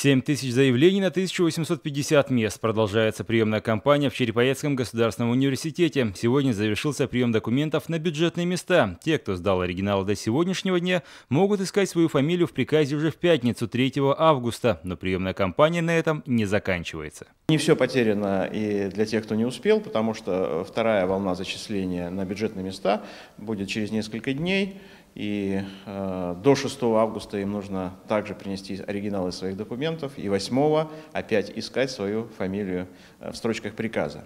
7 тысяч заявлений на 1850 мест. Продолжается приемная кампания в Череповецком государственном университете. Сегодня завершился прием документов на бюджетные места. Те, кто сдал оригиналы до сегодняшнего дня, могут искать свою фамилию в приказе уже в пятницу 3 августа. Но приемная кампания на этом не заканчивается. Не все потеряно и для тех, кто не успел, потому что э, вторая волна зачисления на бюджетные места будет через несколько дней. И э, до 6 августа им нужно также принести оригиналы своих документов, и 8 опять искать свою фамилию э, в строчках приказа.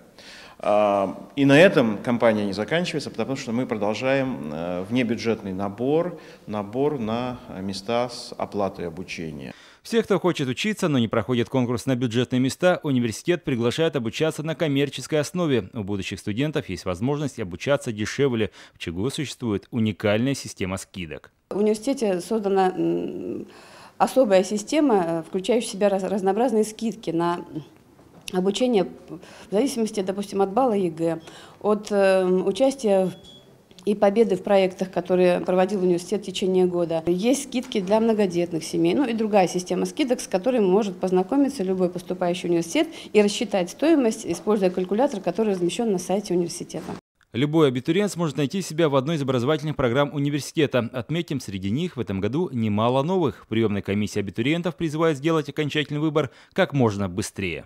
Э, и на этом кампания не заканчивается, потому что мы продолжаем э, внебюджетный набор, набор на места с оплатой обучения. Все, кто хочет учиться, но не проходит конкурс на бюджетные места, университет университет приглашает обучаться на коммерческой основе. У будущих студентов есть возможность обучаться дешевле, в чего существует уникальная система скидок. В университете создана особая система, э, включающая в себя разнообразные скидки на обучение в зависимости, допустим, от балла ЕГЭ, от эм, участия в и победы в проектах, которые проводил университет в течение года. Есть скидки для многодетных семей, ну и другая система скидок, с которой может познакомиться любой поступающий университет и рассчитать стоимость, используя калькулятор, который размещен на сайте университета. Любой абитуриент сможет найти себя в одной из образовательных программ университета. Отметим, среди них в этом году немало новых. Приемная комиссия абитуриентов призывает сделать окончательный выбор как можно быстрее.